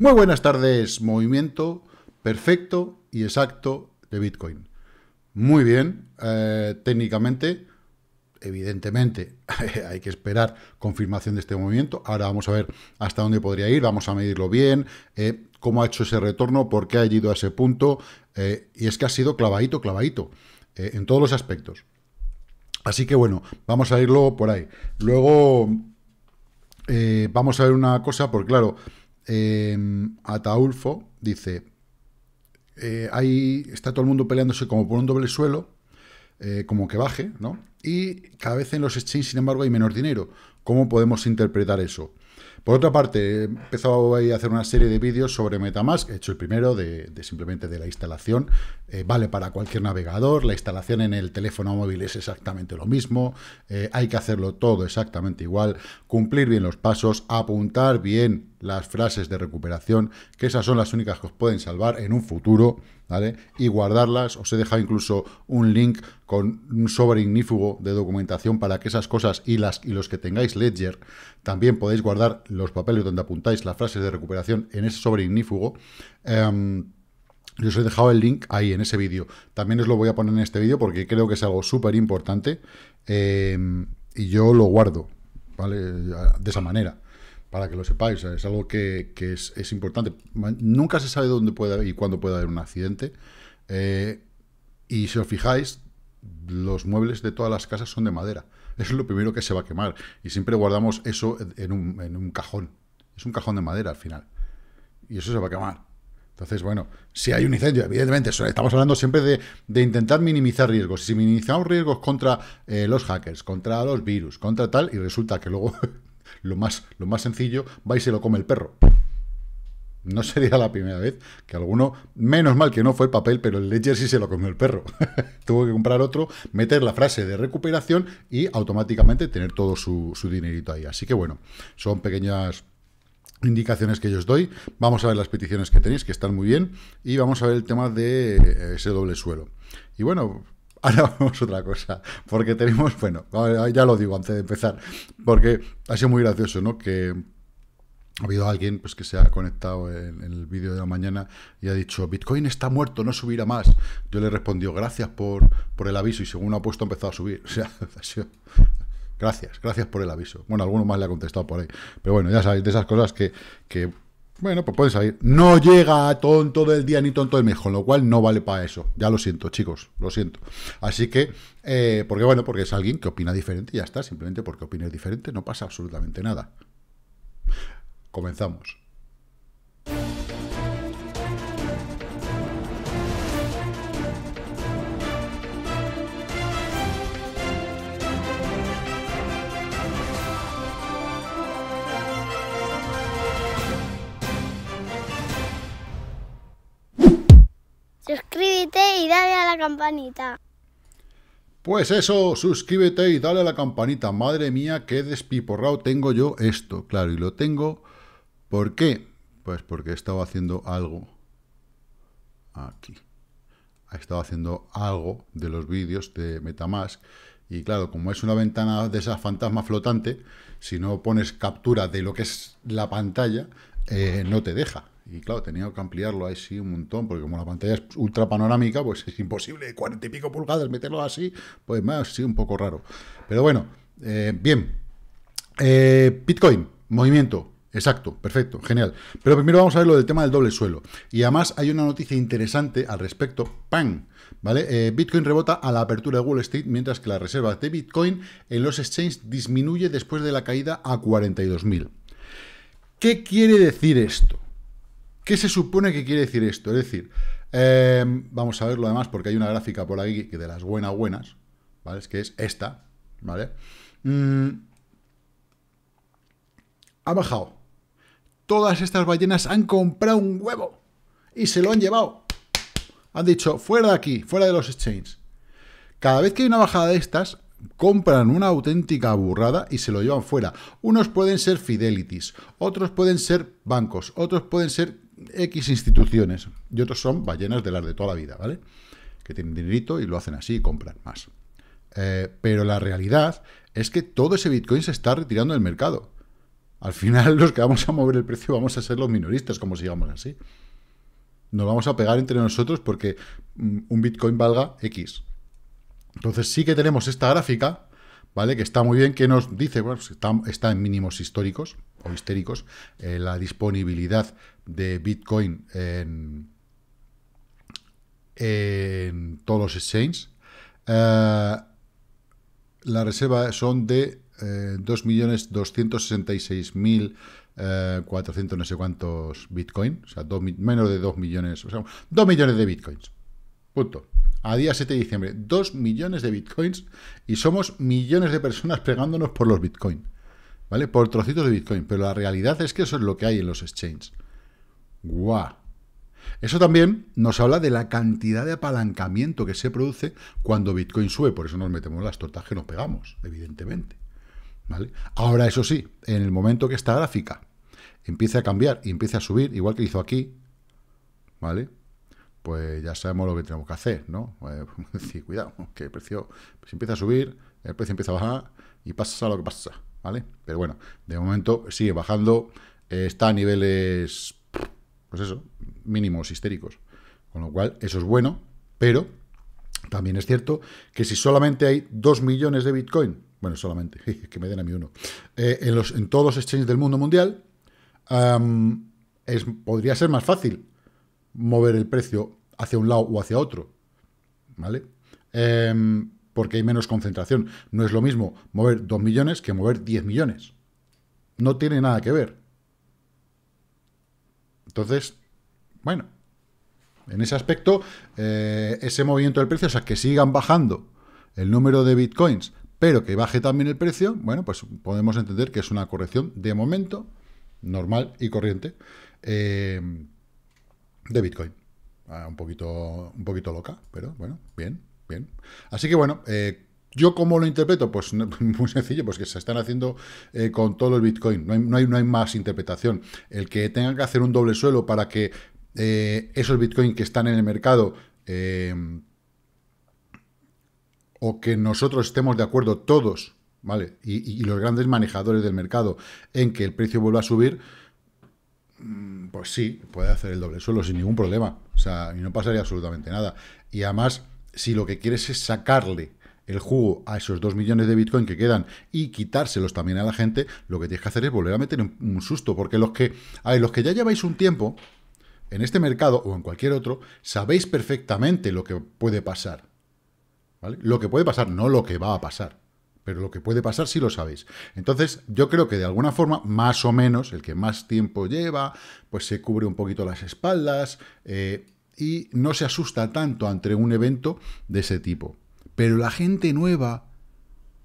Muy buenas tardes, movimiento perfecto y exacto de Bitcoin. Muy bien, eh, técnicamente, evidentemente, hay que esperar confirmación de este movimiento. Ahora vamos a ver hasta dónde podría ir, vamos a medirlo bien, eh, cómo ha hecho ese retorno, por qué ha ido a ese punto. Eh, y es que ha sido clavadito, clavadito, en todos los aspectos. Así que bueno, vamos a irlo por ahí. Luego vamos a ver una cosa, porque claro, Em, Ataulfo dice, eh, está todo el mundo peleándose como por un doble suelo, eh, como que baje, ¿no? Y cada vez en los exchanges, sin embargo, hay menos dinero. ¿Cómo podemos interpretar eso? Por otra parte, he empezado a hacer una serie de vídeos sobre Metamask. He hecho el primero de, simplemente de la instalación. Eh, vale para cualquier navegador. La instalación en el teléfono móvil es exactamente lo mismo. hay que hacerlo todo exactamente igual. Cumplir bien los pasos. Apuntar bien las frases de recuperación, que esas son las únicas que os pueden salvar en un futuro, ¿vale? Y guardarlas, os he dejado incluso un link con un sobre ignífugo de documentación para que esas cosas y, las, y los que tengáis Ledger, también podéis guardar los papeles donde apuntáis las frases de recuperación en ese sobre Eh, em, yo os he dejado el link ahí en ese vídeo. También os lo voy a poner en este vídeo porque creo que es algo súper importante em, y yo lo guardo, ¿vale? De esa manera para que lo sepáis, es algo que, es, importante. Nunca se sabe dónde puede y cuándo puede haber un accidente. Eh, y si os fijáis, los muebles de todas las casas son de madera. Eso es lo primero que se va a quemar. Y siempre guardamos eso en un, cajón. Es un cajón de madera al final. Y eso se va a quemar. Entonces, bueno, si hay un incendio, evidentemente, estamos hablando siempre de, intentar minimizar riesgos. Si minimizamos riesgos contra eh, los hackers, contra los virus, contra tal, y resulta que luego lo más, lo más sencillo, va y se lo come el perro. No sería la primera vez que alguno, menos mal que no fue el papel, pero el Ledger sí se lo comió el perro. Tuvo que comprar otro, meter la frase de recuperación y automáticamente tener todo su, su dinerito ahí. Así que bueno, son pequeñas indicaciones que yo os doy. Vamos a ver las peticiones que tenéis, que están muy bien, y vamos a ver el tema de eh, ese doble suelo. Y bueno, Ahora vamos otra cosa, porque tenemos, bueno, ya lo digo antes de empezar, porque ha sido muy gracioso, ¿no? Que ha habido alguien pues, que se ha conectado en, el vídeo de la mañana y ha dicho, Bitcoin está muerto, no subirá más. Yo le he gracias por, por el aviso y según ha puesto ha empezado a subir. O sea, gracias, gracias por el aviso. Bueno, alguno más le ha contestado por ahí. Pero bueno, ya sabéis, de esas cosas que, que bueno, pues pueden salir. No llega a tonto del día ni tonto del mes, con lo cual no vale para eso. Ya lo siento, chicos, lo siento. Así que, eh, porque bueno, porque es alguien que opina diferente y ya está. Simplemente porque opina diferente no pasa absolutamente nada. Comenzamos. suscríbete y dale a la campanita. Pues eso, suscríbete y dale a la campanita. Madre mía, qué despiporrao tengo yo esto. Claro, y lo tengo. ¿Por qué? Pues porque he estaba haciendo algo. Aquí. estado haciendo algo de los vídeos de Metamask. Y claro, como es una ventana de esas fantasma flotante, si no pones captura de lo que es la pantalla, eh, no te deja. Y claro, tenía que ampliarlo ahí sí un montón, porque como la pantalla es ultra panorámica, pues es imposible, cuarenta y pico pulgadas, meterlo así, pues más sí un poco raro. Pero bueno, eh, bien. Eh, Bitcoin, movimiento, Exacto, perfecto, genial. Pero primero vamos a ver lo del tema del doble suelo. Y además hay una noticia interesante al respecto. ¡Pam! ¿Vale? Eh, Bitcoin rebota a la apertura de Wall Street, mientras que la reserva de Bitcoin en los exchanges disminuye después de la caída a 42.000. ¿Qué quiere decir esto? ¿Qué se supone que quiere decir esto? Es decir, eh, vamos a verlo además porque hay una gráfica por aquí que de las buenas buenas, ¿vale? Es que es esta, ¿vale? Mm, ha bajado. Todas estas ballenas han comprado un huevo y se lo han llevado. Han dicho, fuera de aquí, fuera de los exchanges. Cada vez que hay una bajada de estas, compran una auténtica burrada y se lo llevan fuera. Unos pueden ser fidelities, otros pueden ser bancos, otros pueden ser X instituciones y otros son ballenas de las de toda la vida, ¿vale? Que tienen dinerito y lo hacen así y compran más. Eh, pero la realidad es que todo ese Bitcoin se está retirando del mercado. Al final los que vamos a mover el precio vamos a ser los minoristas, como sigamos así. Nos vamos a pegar entre nosotros porque mm, un Bitcoin valga X. Entonces sí que tenemos esta gráfica, ¿vale? Que está muy bien, que nos dice, bueno, pues está en mínimos históricos, o histéricos, eh, la disponibilidad de Bitcoin en, todos los exchanges. Eh, la reserva son de 2.266.400 eh, no sé cuántos Bitcoin, o sea, menos de 2 millones, o 2 millones de Bitcoins. Punto. A día 7 de diciembre, 2 millones de Bitcoins y somos millones de personas pegándonos por los Bitcoins. ¿vale? Por trocitos de Bitcoin, pero la realidad es que eso es lo que hay en los exchanges. ¡Guau! Eso también nos habla de la cantidad de apalancamiento que se produce cuando Bitcoin sube, por eso nos metemos las tortas que nos pegamos, evidentemente. ¿Vale? Ahora, eso sí, en el momento que esta gráfica empiece a cambiar y empiece a subir, igual que hizo aquí, ¿vale? Pues ya sabemos lo que tenemos que hacer, ¿no? Eh, cuidado, que el precio pues, empieza a subir, el precio empieza a bajar y pasa lo que pasa. ¿vale? Pero bueno, de momento sigue bajando, eh, está a niveles, pues eso, mínimos histéricos. Con lo cual, eso es bueno, pero también es cierto que si solamente hay 2 millones de Bitcoin, bueno, solamente, que me den a mí uno, eh, en, los, en todos los exchanges del mundo mundial, es, podría ser más fácil mover el precio hacia un lado o hacia otro, ¿vale? Em, porque hay menos concentración. No es lo mismo mover 2 millones que mover 10 millones. No tiene nada que ver. Entonces, bueno, en ese aspecto, eh, ese movimiento del precio, o sea, que sigan bajando el número de bitcoins, pero que baje también el precio, bueno, pues podemos entender que es una corrección de momento normal y corriente eh, de bitcoin. Ah, un, poquito, un poquito loca, pero bueno, bien. Bien. Así que bueno, eh, ¿yo cómo lo interpreto? Pues muy sencillo, pues que se están haciendo eh, con todo el Bitcoin. No hay, no, hay, más interpretación. El que tengan que hacer un doble suelo para que eh, esos Bitcoin que están en el mercado o que nosotros estemos de acuerdo todos, ¿vale? Y, y, los grandes manejadores del mercado en que el precio vuelva a subir, mm, pues sí, puede hacer el doble suelo sin ningún problema. O sea, y no pasaría absolutamente nada. Y además, si lo que quieres es sacarle el jugo a esos 2 millones de Bitcoin que quedan y quitárselos también a la gente, lo que tienes que hacer es volver a meter un, susto, porque los que, los que ya lleváis un tiempo en este mercado o en cualquier otro, sabéis perfectamente lo que puede pasar. Lo que puede pasar, no lo que va a pasar. Pero lo que puede pasar sí lo sabéis. Entonces, yo creo que de alguna forma, más o menos, el que más tiempo lleva, pues se cubre un poquito las espaldas, eh, y no se asusta tanto ante un evento de ese tipo. Pero la gente nueva,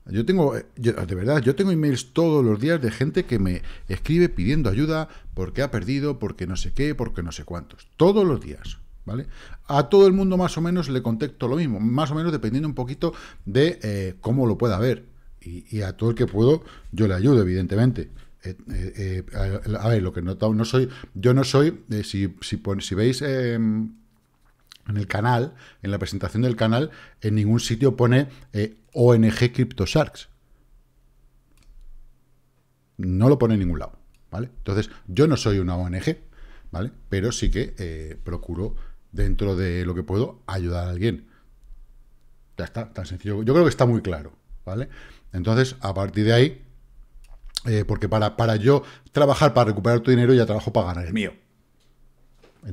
yo tengo, eh, de verdad, yo tengo emails todos los días de gente que me escribe pidiendo ayuda porque ha perdido, porque no sé qué, porque no sé cuántos. Todos los días. ¿Vale? A todo el mundo más o menos le contesto lo mismo, más o menos dependiendo un poquito de eh, cómo lo pueda ver. Y, a todo el que puedo, yo le ayudo, evidentemente. Eh, a, ver, lo que notado, no soy, yo no soy, si, si veis em, en el canal, en la presentación del canal, en ningún sitio pone eh, ONG ONG CryptoSharks. No lo pone en ningún lado, ¿vale? Entonces, yo no soy una ONG, ¿vale? Pero sí que eh, procuro, dentro de lo que puedo, ayudar a alguien. Ya está, tan sencillo. Yo creo que está muy claro, ¿vale? Entonces, a partir de ahí, eh, porque para yo trabajar para recuperar tu dinero, ya trabajo para ganar el mío.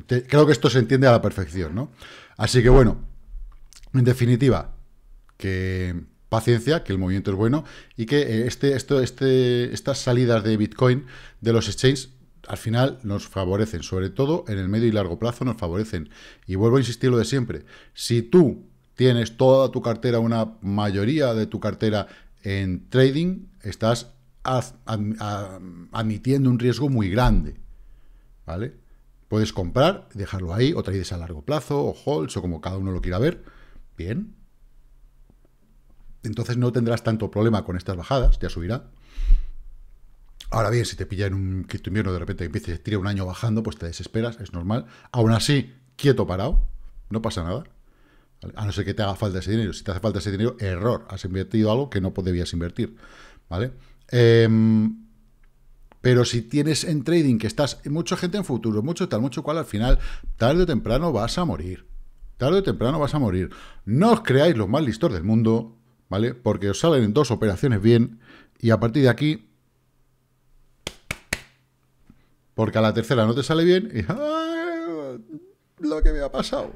Creo que esto se entiende a la perfección, ¿no? Así que bueno, en definitiva, que paciencia, que el movimiento es bueno y que eh, este, esto, este, estas salidas de Bitcoin de los exchanges al final nos favorecen, sobre todo en el medio y largo plazo nos favorecen. Y vuelvo a insistir lo de siempre, si tú tienes toda tu cartera, una mayoría de tu cartera en trading, estás admitiendo un riesgo muy grande, ¿vale? Puedes comprar, dejarlo ahí, o trades a largo plazo, o holds, o como cada uno lo quiera ver. Bien. Entonces no tendrás tanto problema con estas bajadas, ya subirá. Ahora bien, si te pilla en un quinto invierno, de repente empieces a tirar un año bajando, pues te desesperas, es normal. Aún así, quieto parado, no pasa nada. A no ser que te haga falta ese dinero. Si te hace falta ese dinero, error. Has invertido algo que no debías invertir. ¿Vale? Em, pero si tienes en trading que estás, mucha gente en futuro, mucho tal, mucho cual, al final, tarde o temprano vas a morir. Tarde o temprano vas a morir. No os creáis los más listos del mundo, ¿vale? Porque os salen en dos operaciones bien y a partir de aquí... Porque a la tercera no te sale bien y... Ah, lo que me ha pasado.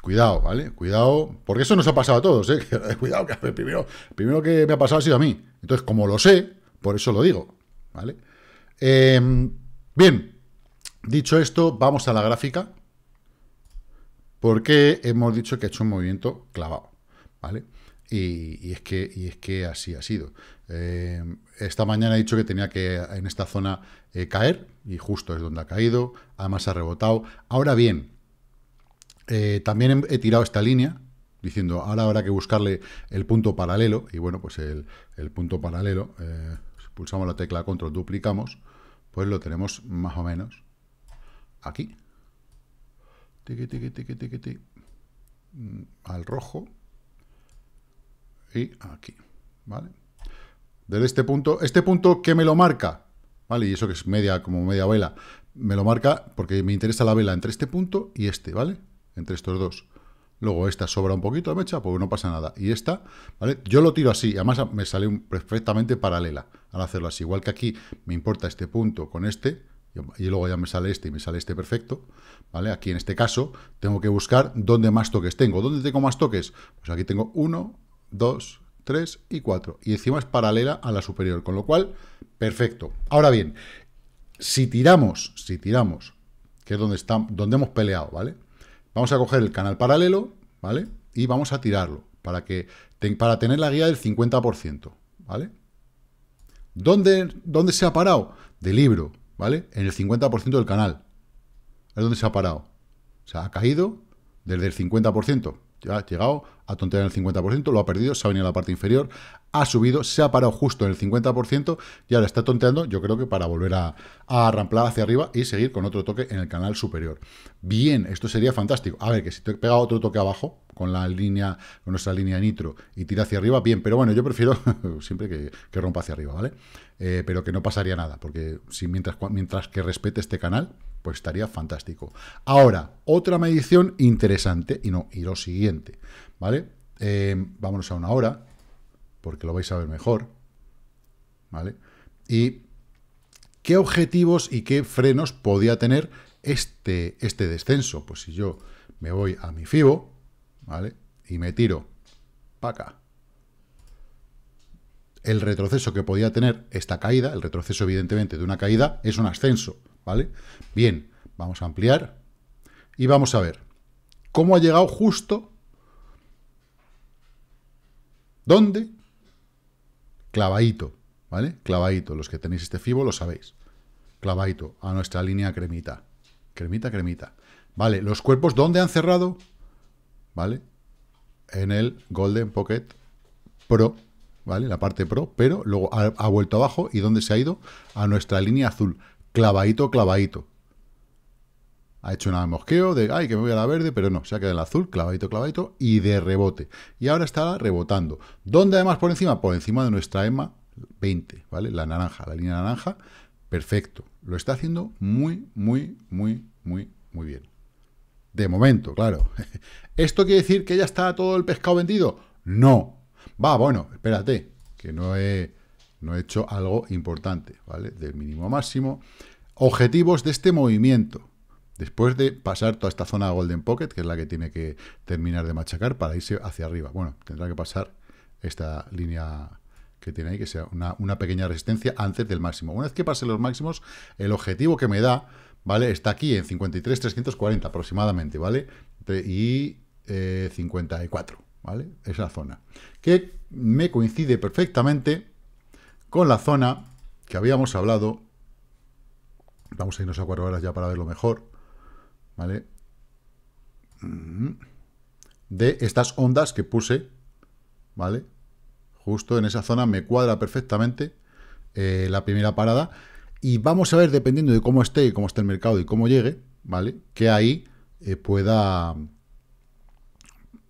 Cuidado, ¿vale? Cuidado, porque eso nos ha pasado a todos, ¿eh? Cuidado, que primero, primero que me ha pasado ha sido a mí. Entonces, como lo sé, por eso lo digo. ¿vale? Em, bien, dicho esto, vamos a la gráfica, porque hemos dicho que ha hecho un movimiento clavado, ¿vale? Y, es, que, es que así ha sido. Em, esta mañana he dicho que tenía que en esta zona eh, caer, y justo es donde ha caído, además ha rebotado. Ahora bien, eh, también he tirado esta línea, diciendo, ahora habrá que buscarle el punto paralelo, y bueno, pues el punto paralelo... Eh, pulsamos la tecla control, duplicamos, pues lo tenemos más o menos aquí. Tiqui, tiqui, tiqui, mm, Al rojo. Y aquí. ¿Vale? Desde este punto, este punto que me lo marca, ¿vale? Y eso que es media, como media vela, me lo marca porque me interesa la vela entre este punto y este, ¿vale? Entre estos dos. Luego esta sobra un poquito de mecha, porque no pasa nada. Y esta, ¿vale? Yo lo tiro así, además me sale perfectamente paralela al hacerlo así. Igual que aquí me importa este punto con este, y luego ya me sale este y me sale este perfecto, ¿vale? Aquí en este caso tengo que buscar dónde más toques tengo. ¿Dónde tengo más toques? Pues aquí tengo 1, 2, 3 y 4. Y encima es paralela a la superior, con lo cual, perfecto. Ahora bien, si tiramos, si tiramos, que es donde, está donde hemos peleado, ¿vale? Vamos a coger el canal paralelo, ¿vale? Y vamos a tirarlo para, que, para tener la guía del 50%, ¿vale? ¿Dónde, se ha parado? De libro, ¿vale? En el 50% del canal. Es donde se ha parado. O sea, ha caído desde el 50% ha llegado a tontear en el 50%, lo ha perdido, se ha venido a la parte inferior, ha subido, se ha parado justo en el 50% y ahora está tonteando, yo creo que para volver a, a ramplar hacia arriba y seguir con otro toque en el canal superior. Bien, esto sería fantástico. A ver, que si te he pegado otro toque abajo con la línea, con nuestra línea nitro y tira hacia arriba, bien, pero bueno, yo prefiero siempre que, rompa hacia arriba, ¿vale? Eh, pero que no pasaría nada, porque si mientras, mientras que respete este canal, pues estaría fantástico. Ahora, otra medición interesante, y no, y lo siguiente, ¿vale? Eh, vámonos a una hora, porque lo vais a ver mejor, ¿vale? Y qué objetivos y qué frenos podía tener este, este descenso. Pues si yo me voy a mi FIBO, ¿vale? Y me tiro para acá. El retroceso que podía tener esta caída, el retroceso evidentemente de una caída, es un ascenso. ¿vale? Bien, vamos a ampliar y vamos a ver cómo ha llegado justo ¿Dónde? Clavadito, ¿vale? Clavadito, los que tenéis este fibo lo sabéis. Clavadito a nuestra línea cremita. Cremita, cremita. Vale, los cuerpos, ¿dónde han cerrado? ¿Vale? En el Golden Pocket Pro, ¿vale? La parte Pro, pero luego ha, ha vuelto abajo y ¿dónde se ha ido? A nuestra línea azul clavadito, clavadito. Ha hecho un mosqueo de, ay, que me voy a la verde, pero no, se ha quedado en azul, clavadito, clavadito, y de rebote. Y ahora está rebotando. ¿Dónde además por encima? Por encima de nuestra EMA 20, ¿vale? La naranja, la línea naranja, perfecto. Lo está haciendo muy, muy, muy, muy, muy bien. De momento, claro. ¿Esto quiere decir que ya está todo el pescado vendido? No. Va, bueno, espérate, que no he no he hecho algo importante, ¿vale? Del mínimo máximo. Objetivos de este movimiento. Después de pasar toda esta zona Golden Pocket, que es la que tiene que terminar de machacar para irse hacia arriba. Bueno, tendrá que pasar esta línea que tiene ahí, que sea una, pequeña resistencia antes del máximo. Una vez que pase los máximos, el objetivo que me da, ¿vale? Está aquí en 53.340 aproximadamente, ¿vale? Y 54, eh, ¿vale? Esa zona. Que me coincide perfectamente con la zona que habíamos hablado. Vamos a irnos a cuatro horas ya para verlo mejor. ¿Vale? De estas ondas que puse, ¿vale? Justo en esa zona me cuadra perfectamente eh, la primera parada. Y vamos a ver, dependiendo de cómo esté, cómo esté el mercado y cómo llegue, ¿vale? Que ahí eh, pueda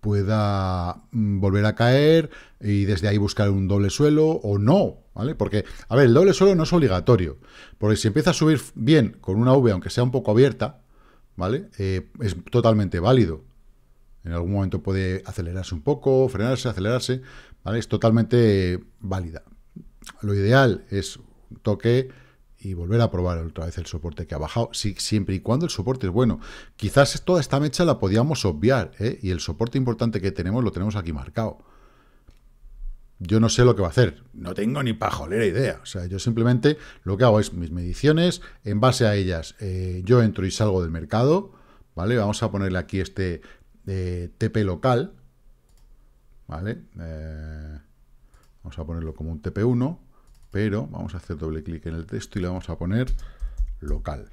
pueda mm, volver a caer y desde ahí buscar un doble suelo o no, ¿Vale? Porque, a ver, el doble suelo no es obligatorio, porque si empieza a subir bien con una V, aunque sea un poco abierta, ¿vale? Eh, es totalmente válido. En algún momento puede acelerarse un poco, frenarse, acelerarse, ¿vale? Es totalmente válida. Lo ideal es un toque y volver a probar otra vez el soporte que ha bajado, si, siempre y cuando el soporte es bueno. Quizás toda esta mecha la podíamos obviar, ¿eh? Y el soporte importante que tenemos lo tenemos aquí marcado yo no sé lo que va a hacer, no tengo ni pajolera idea. O sea, yo simplemente lo que hago es mis mediciones, en base a ellas eh, yo entro y salgo del mercado, ¿vale? Vamos a ponerle aquí este eh, TP local, ¿vale? Eh, vamos a ponerlo como un TP1, pero vamos a hacer doble clic en el texto y le vamos a poner local,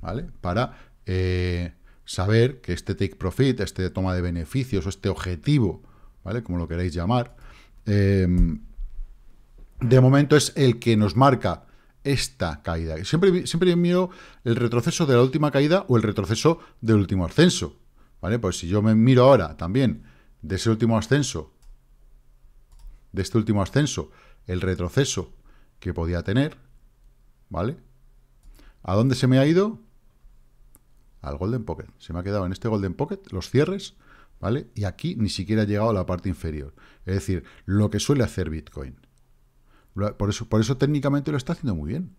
¿vale? Para saber que este take profit, este toma de beneficios o este objetivo, ¿vale? Como lo queráis llamar, Em, de momento es el que nos marca esta caída. Siempre, siempre miro el retroceso de la última caída o el retroceso del último ascenso. ¿Vale? Pues si yo me miro ahora también de ese último ascenso, de este último ascenso, el retroceso que podía tener, ¿vale? ¿A dónde se me ha ido? Al Golden Pocket. Se me ha quedado en este Golden Pocket los cierres ¿vale? Y aquí ni siquiera ha llegado a la parte inferior. Es decir, lo que suele hacer Bitcoin. Por eso, por eso técnicamente lo está haciendo muy bien.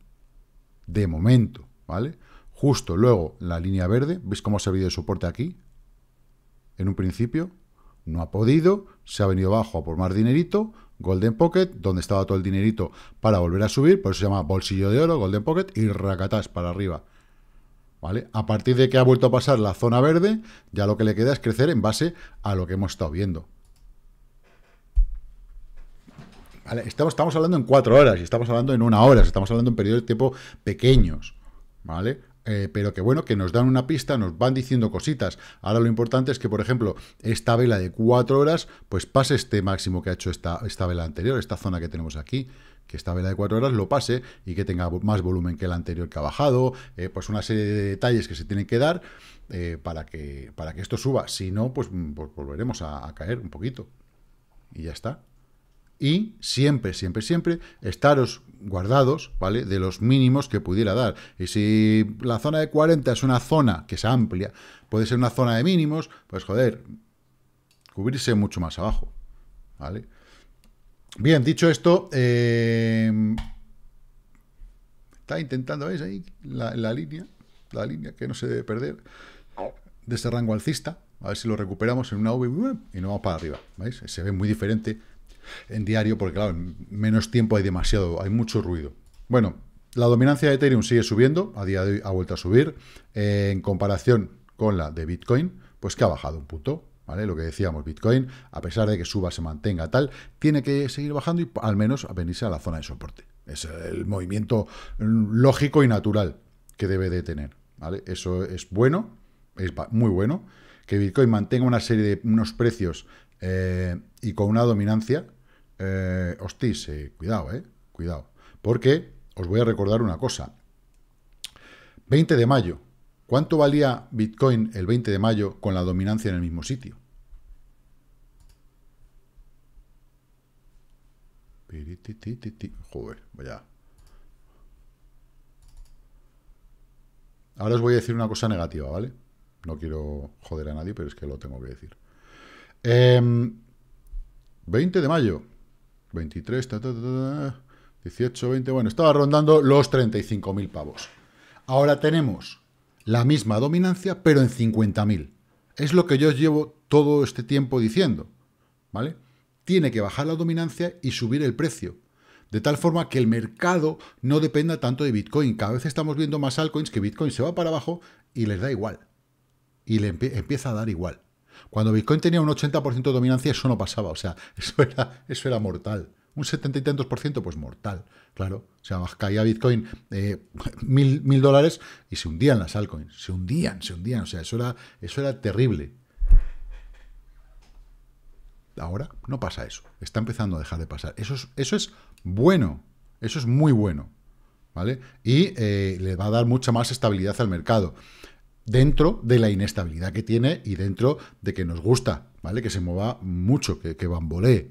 De momento, ¿vale? Justo luego la línea verde, ¿veis cómo ha servido de soporte aquí? En un principio, no ha podido, se ha venido abajo a por más dinerito, Golden Pocket, donde estaba todo el dinerito para volver a subir, por eso se llama bolsillo de oro, Golden Pocket, y racatás para arriba. ¿vale? A partir de que ha vuelto a pasar la zona verde, ya lo que le queda es crecer en base a lo que hemos estado viendo. Estamos, estamos hablando en cuatro horas, y estamos hablando en una hora, estamos hablando en periodos de tiempo pequeños, ¿vale? Eh, pero que bueno, que nos dan una pista, nos van diciendo cositas. Ahora lo importante es que, por ejemplo, esta vela de cuatro horas, pues pase este máximo que ha hecho esta vela anterior, esta zona que tenemos aquí que esta vela de 4 horas lo pase y que tenga más volumen que el anterior que ha bajado, eh, pues una serie de detalles que se tienen que dar eh, para, que, para que esto suba. Si no, pues, mm, pues volveremos a, caer un poquito. Y ya está. Y siempre, siempre, siempre estaros guardados, ¿vale? De los mínimos que pudiera dar. Y si la zona de 40 es una zona que se amplia, puede ser una zona de mínimos, pues joder, cubrirse mucho más abajo, ¿vale? Bien, dicho esto, eh, está intentando, ¿veis ahí? La, línea, la línea que no se debe perder de ese rango alcista. A ver si lo recuperamos en una V uh, y no vamos para arriba, ¿veis? Se ve muy diferente en diario porque, claro, en menos tiempo hay demasiado, hay mucho ruido. Bueno, la dominancia de Ethereum sigue subiendo, a día de hoy ha vuelto a subir, eh, en comparación con la de Bitcoin, pues que ha bajado un punto, lo que decíamos, Bitcoin, a pesar de que suba, se mantenga tal, tiene que seguir bajando y al menos venirse a la zona de soporte. Es el movimiento mm, lógico y natural que debe de tener. Eso es bueno, es muy bueno, que Bitcoin mantenga una serie de unos precios eh, y con una dominancia. Eh, hostis, eh, cuidado, eh, cuidado. Porque os voy a recordar una cosa. 20 de mayo, ¿Cuánto valía Bitcoin el 20 de mayo con la dominancia en el mismo sitio? Joder, vaya. Ahora os voy a decir una cosa negativa, ¿vale? No quiero joder a nadie, pero es que lo tengo que decir. 20 em, de mayo. 23, 18, 20... Bueno, estaba rondando los 35.000 pavos. Ahora tenemos la misma dominancia, pero en 50.000. Es lo que yo llevo todo este tiempo diciendo, ¿vale? Tiene que bajar la dominancia y subir el precio, de tal forma que el mercado no dependa tanto de Bitcoin. Cada vez estamos viendo más altcoins que Bitcoin se va para abajo y les da igual. Y le empieza a dar igual. Cuando Bitcoin tenía un 80% de dominancia, eso no pasaba. O sea, eso era, mortal. Un 70 y tantos por ciento, pues mortal. Claro, o sea, caía Bitcoin eh, mil, mil, dólares y se hundían las altcoins, se hundían, se hundían, o sea, eso era, eso era terrible. Ahora no pasa eso, está empezando a dejar de pasar. Eso es, eso es bueno, eso es muy bueno, ¿vale? Y eh, le va a dar mucha más estabilidad al mercado, dentro de la inestabilidad que tiene y dentro de que nos gusta, ¿vale? Que se mueva mucho, que, que bambolee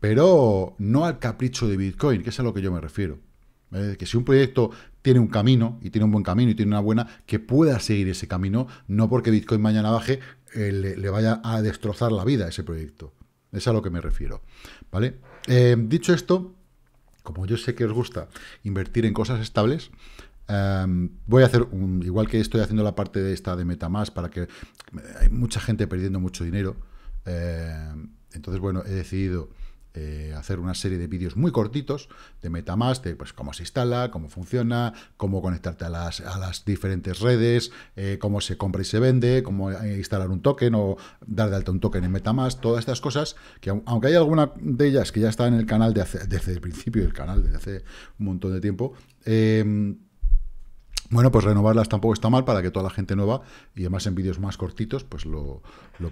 pero no al capricho de Bitcoin, que es a lo que yo me refiero. ¿eh? Que si un proyecto tiene un camino, y tiene un buen camino, y tiene una buena, que pueda seguir ese camino, no porque Bitcoin mañana baje, eh, le, vaya a destrozar la vida a ese proyecto. Es a lo que me refiero. ¿Vale? Eh, dicho esto, como yo sé que os gusta invertir en cosas estables, em, voy a hacer, un, igual que estoy haciendo la parte de esta de MetaMask, para que hay mucha gente perdiendo mucho dinero. entonces, bueno, he decidido eh, hacer una serie de vídeos muy cortitos de Metamask, de pues, cómo se instala, cómo funciona, cómo conectarte a las, diferentes redes, eh, cómo se compra y se vende, cómo eh, instalar un token o dar de alta un token en Metamask, todas estas cosas, que aunque hay alguna de ellas que ya está en el canal desde el principio del canal, desde hace un montón de tiempo, em, bueno, pues renovarlas tampoco está mal para que toda la gente nueva y además en vídeos más cortitos pues lo,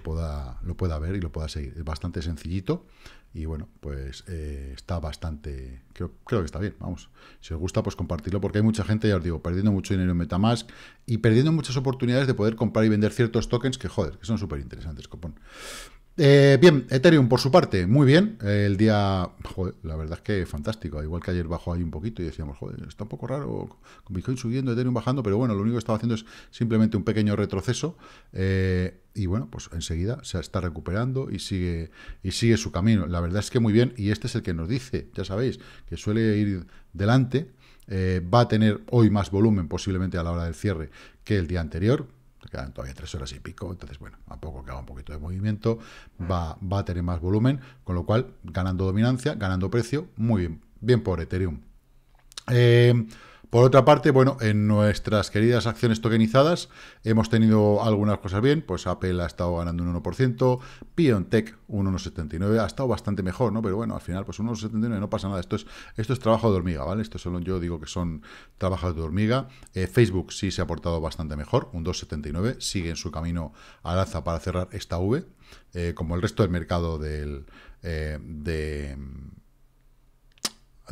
pueda, lo pueda ver y lo pueda seguir. Es bastante sencillito. Y bueno, pues eh, está bastante. Creo, creo, que está bien, vamos. Si os gusta, pues compartirlo, porque hay mucha gente, ya os digo, perdiendo mucho dinero en Metamask y perdiendo muchas oportunidades de poder comprar y vender ciertos tokens que, joder, que son súper interesantes, copón. Eh, bien, Ethereum por su parte, muy bien. Eh, el día, la verdad es que fantástico. Igual que ayer bajó ahí un poquito y decíamos, joder, está un poco raro, con Bitcoin subiendo, Ethereum bajando, pero bueno, lo único que estaba haciendo es simplemente un pequeño retroceso. Eh, y bueno, pues enseguida se está recuperando y sigue, y sigue su camino. La verdad es que muy bien, y este es el que nos dice, ya sabéis, que suele ir delante. Eh, va a tener hoy más volumen posiblemente a la hora del cierre que el día anterior, quedan todavía tres horas y pico, entonces bueno, a poco que haga un poquito de movimiento, va, va a tener más volumen, con lo cual ganando dominancia, ganando precio, muy bien, bien por Ethereum. Eh, por otra parte, bueno, en nuestras queridas acciones tokenizadas hemos tenido algunas cosas bien, pues Apple ha estado ganando un 1%, Piontech un 1,79, ha estado bastante mejor, ¿no? Pero bueno, al final, pues un 1,79 no pasa nada, esto es, esto es trabajo de hormiga, ¿vale? Esto solo yo digo que son trabajos de hormiga. Eh, Facebook sí se ha portado bastante mejor, un 2,79, sigue en su camino al alza para cerrar esta V, eh, como el resto del mercado del, eh, de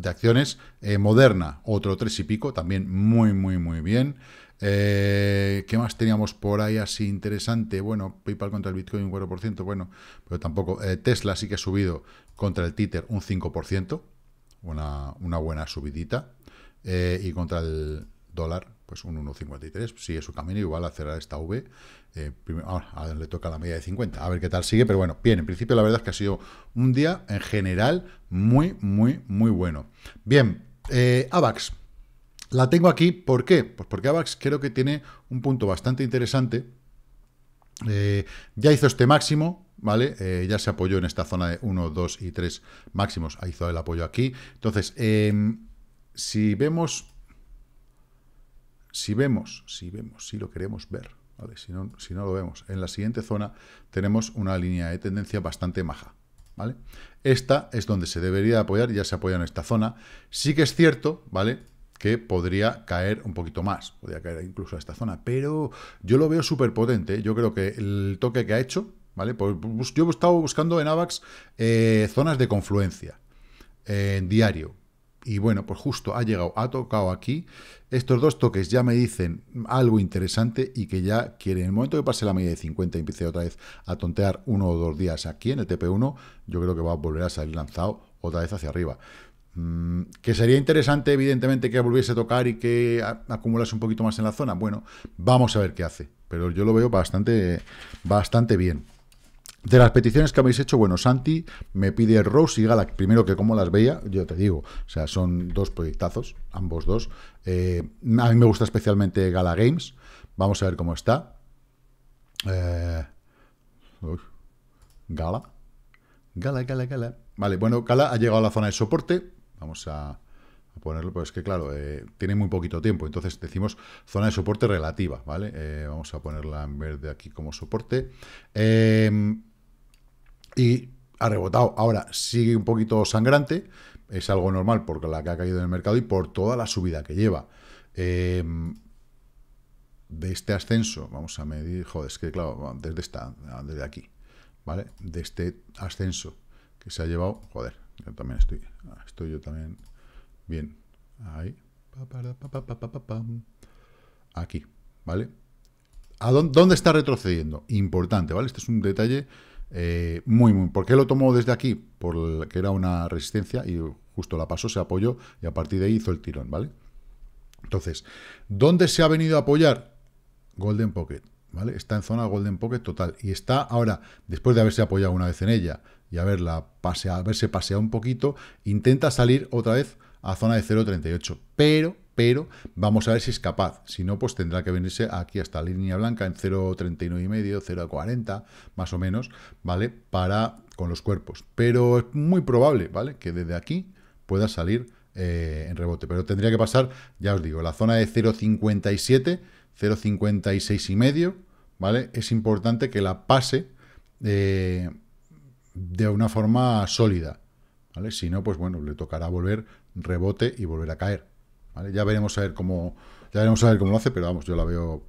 de acciones. Eh, Moderna, otro tres y pico, también muy, muy, muy bien. Eh, ¿Qué más teníamos por ahí así interesante? Bueno, PayPal contra el Bitcoin un 4%, bueno, pero tampoco. Eh, Tesla sí que ha subido contra el Títer un 5%, una, una buena subidita. y contra el dólar, pues un 1,53, sigue su camino igual a cerrar esta V. Eh, le toca la media de 50, a ver qué tal sigue, pero bueno, bien, en principio la verdad es que ha sido un día en general muy, muy, muy bueno. Bien, eh, AVAX, la tengo aquí, ¿por qué? Pues porque AVAX creo que tiene un punto bastante interesante. Eh, ya hizo este máximo, ¿vale? ya se apoyó en esta zona de 1, 2 y 3 máximos, ha hizo el apoyo aquí. Entonces, em, si vemos... Si vemos, si vemos, si lo queremos ver, si no, si no lo vemos. En la siguiente zona tenemos una línea de tendencia bastante maja, ¿vale? Esta es donde se debería apoyar, ya se apoya en esta zona. Sí que es cierto, ¿vale? que podría caer un poquito más, podría caer incluso a esta zona, pero yo lo veo súper potente, yo creo que el toque que ha hecho, ¿vale? Pues yo estado buscando en AVAX eh, zonas de confluencia, eh, en diario, y bueno, pues justo ha llegado, ha tocado aquí. Estos dos toques ya me dicen algo interesante y que ya quieren. En el momento que pase la media de 50 y empiece otra vez a tontear uno o dos días aquí en el TP1, yo creo que va a volver a salir lanzado otra vez hacia arriba. Mm, que sería interesante, evidentemente, que volviese a tocar y que acumulase un poquito más en la zona. Bueno, vamos a ver qué hace. Pero yo lo veo bastante, bastante bien. De las peticiones que habéis hecho, bueno, Santi me pide Rose y Gala. primero que como las veía, yo te digo, o sea, son dos proyectazos, ambos dos. Eh, a mí me gusta especialmente Gala Games, vamos a ver cómo está. Eh, Gala, Gala, Gala, Gala. Vale, bueno, Gala ha llegado a la zona de soporte, vamos a, ponerlo, pues es que claro, eh, tiene muy poquito tiempo, entonces decimos zona de soporte relativa, ¿vale? vamos a ponerla en verde aquí como soporte. Eh, y ha rebotado. Ahora sigue un poquito sangrante, es algo normal por la que ha caído en el mercado y por toda la subida que lleva. Em, de este ascenso, vamos a medir, joder, es que claro, desde, esta, desde aquí, ¿vale? De este ascenso que se ha llevado, joder, yo también estoy, estoy yo también bien, ahí, aquí, ¿vale? ¿A dónde, dónde está retrocediendo? Importante, ¿vale? Este es un detalle eh, muy, muy. ¿Por qué lo tomó desde aquí? Porque era una resistencia y justo la pasó, se apoyó y a partir de ahí hizo el tirón, ¿vale? Entonces, ¿dónde se ha venido a apoyar? Golden Pocket, ¿vale? Está en zona Golden Pocket total y está ahora, después de haberse apoyado una vez en ella y haberla haberse paseado un poquito, intenta salir otra vez a zona de 0.38, pero pero vamos a ver si es capaz. Si no, pues tendrá que venirse aquí hasta la línea blanca en 0,39,5, y medio, 0.40 más o menos, ¿vale? Para con los cuerpos. Pero es muy probable, ¿vale? Que desde aquí pueda salir eh, en rebote. Pero tendría que pasar, ya os digo, la zona de 0.57, 0.56 y medio, ¿vale? Es importante que la pase eh, de una forma sólida, ¿vale? Si no, pues bueno, le tocará volver rebote y volver a caer. Ya veremos a ver cómo. Ya veremos a ver cómo lo hace, pero vamos, yo la veo.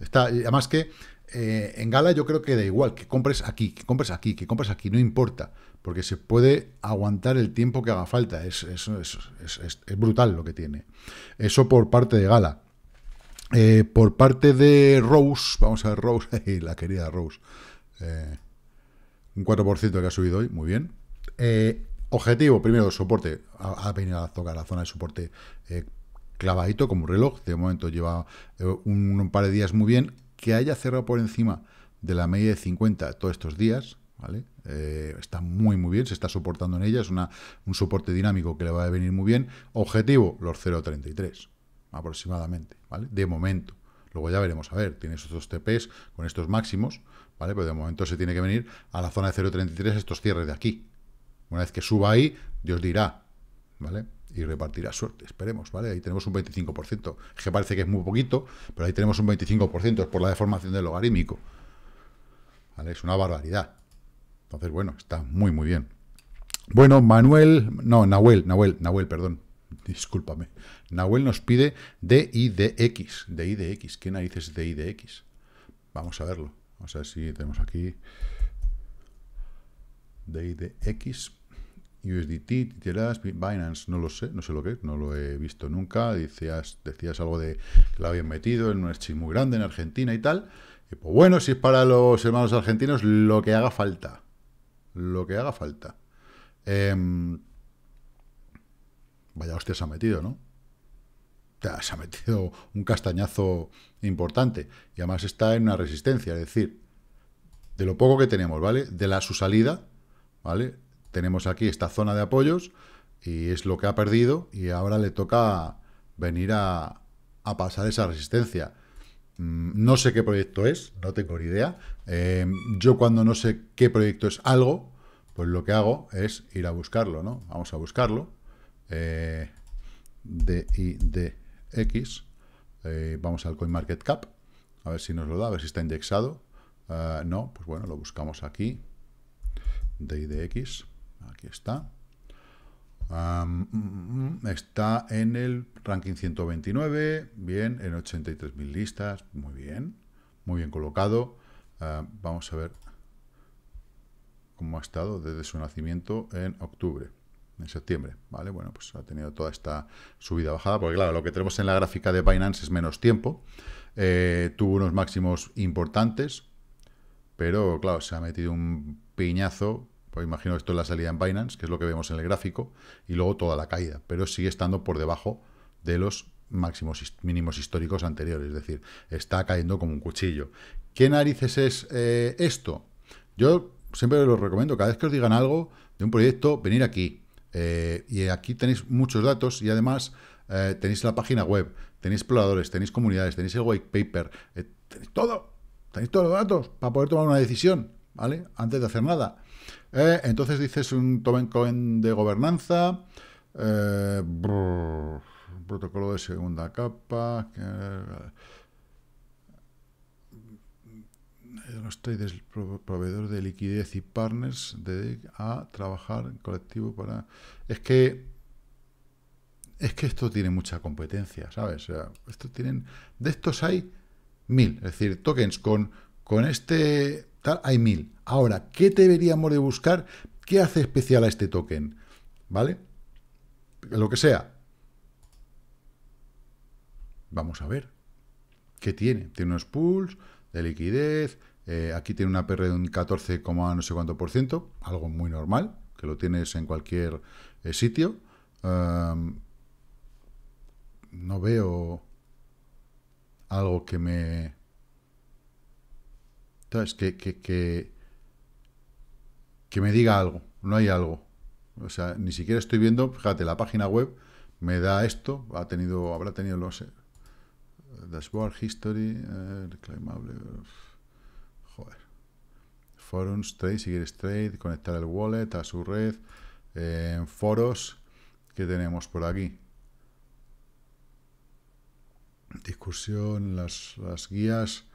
Está. Además que eh, en Gala yo creo que da igual, que compres aquí, que compres aquí, que compres aquí, no importa, porque se puede aguantar el tiempo que haga falta, es, es, brutal lo que tiene. Eso por parte de Gala. Eh, por parte de Rose, vamos a ver Rose, la querida Rose, eh, un 4% que ha subido hoy, muy bien. Objetivo, primero, soporte. Ha, venido a tocar la zona de soporte eh, clavadito como reloj. De momento lleva eh, un, par de días muy bien. Que haya cerrado por encima de la media de 50 todos estos días, ¿vale? Eh, está muy, muy bien. Se está soportando en ella. Es una, un soporte dinámico que le va a venir muy bien. Objetivo, los 0.33 aproximadamente, ¿vale? De momento. Luego ya veremos, a ver, tienes estos TPs con estos máximos, ¿vale? Pero de momento se tiene que venir a la zona de 0.33 estos cierres de aquí, una vez que suba ahí, Dios dirá, ¿vale? Y repartirá suerte, esperemos, ¿vale? Ahí tenemos un 25%, que parece que es muy poquito, pero ahí tenemos un 25%, es por la deformación del logarítmico. ¿Vale? Es una barbaridad. Entonces, bueno, está muy, muy bien. Bueno, Manuel, no, Nahuel, Nahuel, Nahuel, perdón, discúlpame. Nahuel nos pide DIDX, DIDX, ¿qué narices es DIDX? Vamos a verlo, vamos a ver si tenemos aquí DIDX, USDT, Titeras, Binance, no lo sé, no sé lo que es, no lo he visto nunca. Decías, decías algo de que lo habían metido en un exchange muy grande en Argentina y tal. Y eh, pues bueno, si es para los hermanos argentinos, lo que haga falta. Lo que haga falta. Em, vaya hostia se ha metido, ¿no? se ha metido un castañazo importante. Y además está en una resistencia, es decir, de lo poco que tenemos, ¿vale? De la su salida, ¿vale? tenemos aquí esta zona de apoyos y es lo que ha perdido y ahora le toca venir a, pasar esa resistencia. Mm, no sé qué proyecto es, no tengo ni idea. Eh, yo cuando no sé qué proyecto es algo, pues lo que hago es ir a buscarlo, ¿no? Vamos a buscarlo. Eh, D, eh, vamos al CoinMarketCap. A ver si nos lo da, a ver si está indexado. Eh, no, pues bueno, lo buscamos aquí. D, Aquí está. Mm, mm, mm, está en el ranking 129, bien, en 83.000 listas, muy bien, muy bien colocado. vamos a ver cómo ha estado desde su nacimiento en octubre, en septiembre, ¿vale? Bueno, pues ha tenido toda esta subida-bajada, porque claro, lo que tenemos en la gráfica de Binance es menos tiempo. Eh, tuvo unos máximos importantes, pero claro, se ha metido un piñazo pues imagino esto es la salida en Binance, que es lo que vemos en el gráfico, y luego toda la caída, pero sigue estando por debajo de los máximos mínimos históricos anteriores, es decir, está cayendo como un cuchillo. ¿Qué narices es eh, esto? Yo siempre os recomiendo, cada vez que os digan algo de un proyecto, venir aquí. Eh, y aquí tenéis muchos datos y además eh, tenéis la página web, tenéis exploradores, tenéis comunidades, tenéis el white paper, tenéis todo, tenéis todos los datos para poder tomar una decisión, ¿vale? Antes de hacer nada. Eh, entonces dices un token de gobernanza, eh, protocolo de segunda capa. Yo eh, no estoy del proveedor de liquidez y partners de a trabajar en colectivo para es que es que esto tiene mucha competencia sabes esto tienen de estos hay mil es decir tokens con con este tal, hay mil. Ahora, ¿qué deberíamos de buscar? ¿Qué hace especial a este token? ¿Vale? Lo que sea. Vamos a ver. ¿Qué tiene? Tiene unos pools de liquidez. Eh, aquí tiene una PR de un 14, no sé cuánto por ciento. Algo muy normal, que lo tienes en cualquier eh, sitio. Em, no veo algo que me entonces, que, que, me diga algo, no hay algo. O sea, ni siquiera estoy viendo, fíjate, la página web me da esto, ha tenido, habrá tenido, no dashboard, history, eh, joder, forums, trade, seguir trade, conectar el wallet a su red, eh, foros, que tenemos por aquí? Discusión, las, las guías,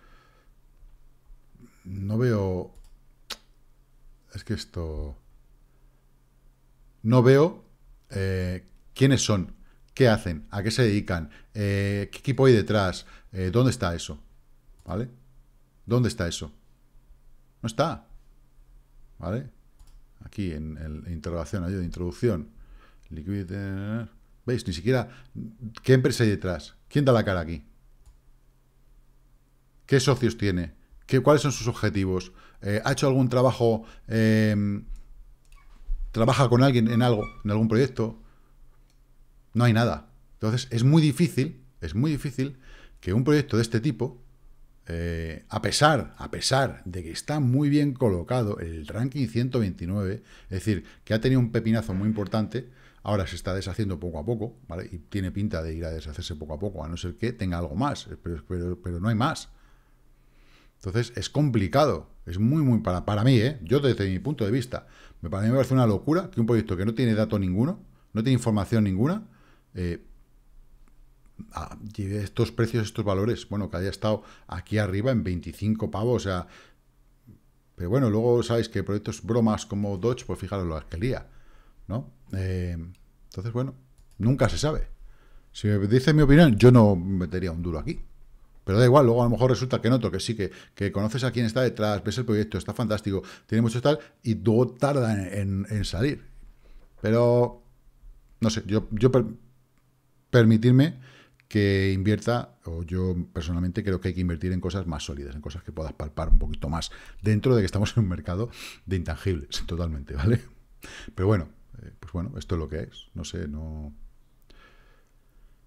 no veo... Es que esto... No veo eh, quiénes son, qué hacen, a qué se dedican, eh, qué equipo hay detrás, eh, dónde está eso. ¿Vale? ¿Dónde está eso? No está. ¿Vale? Aquí en, la interrogación, de introducción. Liquid. ¿Veis? Ni siquiera. ¿Qué empresa hay detrás? ¿Quién da la cara aquí? ¿Qué socios tiene? ¿Qué, ¿Cuáles son sus objetivos? Eh, ¿Ha hecho algún trabajo? Em, ¿Trabaja con alguien en algo, en algún proyecto? No hay nada. Entonces es muy difícil, es muy difícil que un proyecto de este tipo, eh, a pesar, a pesar de que está muy bien colocado el ranking 129, es decir, que ha tenido un pepinazo muy importante, ahora se está deshaciendo poco a poco, Y tiene pinta de ir a deshacerse poco a poco, a no ser que tenga algo más, pero no hay más. Entonces es complicado, es muy, muy, para, para mí, ¿eh? yo desde mi punto de vista, me, para mí me parece una locura que un proyecto que no tiene dato ninguno, no tiene información ninguna, eh, lleve estos precios, estos valores, bueno, que haya estado aquí arriba en 25 pavos, o sea, pero bueno, luego sabéis que proyectos bromas como Dodge, pues fijaros lo que lía, ¿no? Eh, entonces, bueno, nunca se sabe. Si me dice mi opinión, yo no metería un duro aquí. Pero da igual, luego a lo mejor resulta que noto que sí, que, conoces a quién está detrás, ves el proyecto, está fantástico, tiene mucho tal, y luego tarda en, salir. Pero, no sé, yo, yo permitirme que invierta, o yo personalmente creo que hay que invertir en cosas más sólidas, en cosas que puedas palpar un poquito más, dentro de que estamos en un mercado de intangibles, totalmente, ¿vale? Pero bueno, eh, pues bueno, esto es lo que es, no sé, no...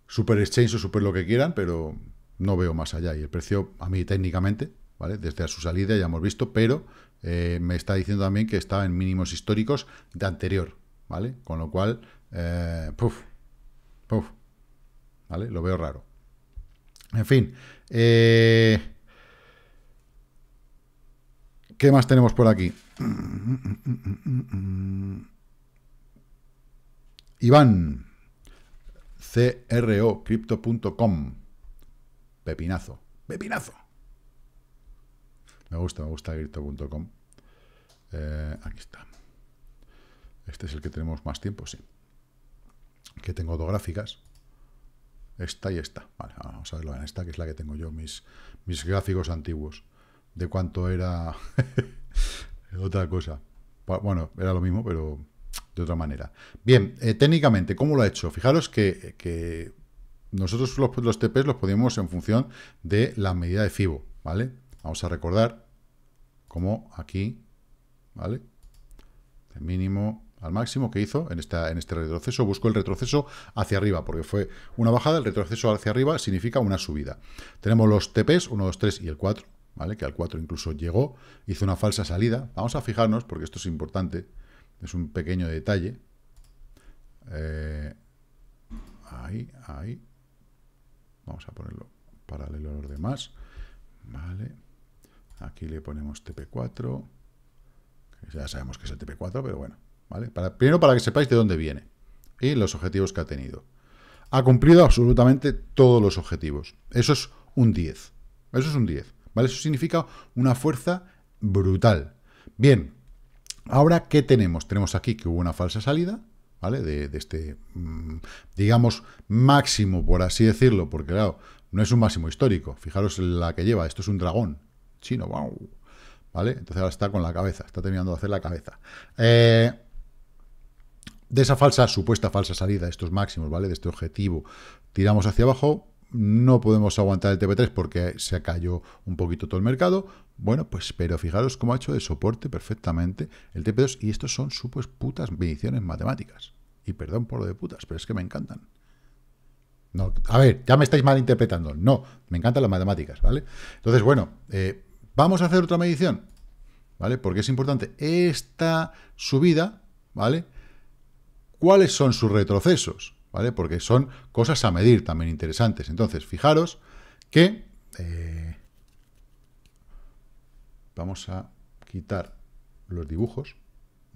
Super exchange o super lo que quieran, pero no veo más allá. Y el precio, a mí técnicamente, ¿vale? Desde a su salida ya hemos visto, pero eh, me está diciendo también que está en mínimos históricos de anterior, ¿vale? Con lo cual, eh, puff, puff, ¿vale? Lo veo raro. En fin, eh, ¿qué más tenemos por aquí? Iván, CRO, crypto.com. Pepinazo. Pepinazo. Me gusta, me gusta Grito.com. Eh, aquí está. Este es el que tenemos más tiempo, sí. Que tengo dos gráficas. Esta y esta. Vale, vamos a verlo en esta, que es la que tengo yo, mis, mis gráficos antiguos. De cuánto era otra cosa. Bueno, era lo mismo, pero de otra manera. Bien, eh, técnicamente, ¿cómo lo ha hecho? Fijaros que nosotros los, los TPs los podemos en función de la medida de FIBO, ¿vale? Vamos a recordar cómo aquí, ¿vale? El mínimo al máximo que hizo en, esta, en este retroceso, buscó el retroceso hacia arriba, porque fue una bajada, el retroceso hacia arriba significa una subida. Tenemos los TPs, 1, 2, 3 y el 4, ¿vale? Que al 4 incluso llegó, hizo una falsa salida. Vamos a fijarnos, porque esto es importante, es un pequeño detalle. Eh, ahí, ahí, Vamos a ponerlo paralelo a los demás. Vale. Aquí le ponemos TP4. ya sabemos que es el TP4, pero bueno. ¿vale? Para, primero para que sepáis de dónde viene. Y los objetivos que ha tenido. Ha cumplido absolutamente todos los objetivos. Eso es un 10. Eso es un 10. ¿Vale? Eso significa una fuerza brutal. Bien. Ahora, ¿qué tenemos? Tenemos aquí que hubo una falsa salida de, este, mm, digamos, máximo, por así decirlo, porque claro, no es un máximo histórico. Fijaros en la que lleva, esto es un dragón chino, wow. ¿Vale? Entonces ahora está con la cabeza, está terminando de hacer la cabeza. Eh, de esa falsa, supuesta falsa salida, de estos máximos, ¿vale? De este objetivo, tiramos hacia abajo, no podemos aguantar el TP3 porque se cayó un poquito todo el mercado. Bueno, pues, pero fijaros cómo ha hecho de soporte perfectamente el TP2 y estos son supuestas putas matemáticas. Y perdón por lo de putas, pero es que me encantan. No, a ver, ya me estáis malinterpretando. No, me encantan las matemáticas, ¿vale? Entonces, bueno, eh, vamos a hacer otra medición, ¿vale? Porque es importante. Esta subida, ¿vale? ¿Cuáles son sus retrocesos? ¿Vale? Porque son cosas a medir también interesantes. Entonces, fijaros que... Eh, vamos a quitar los dibujos.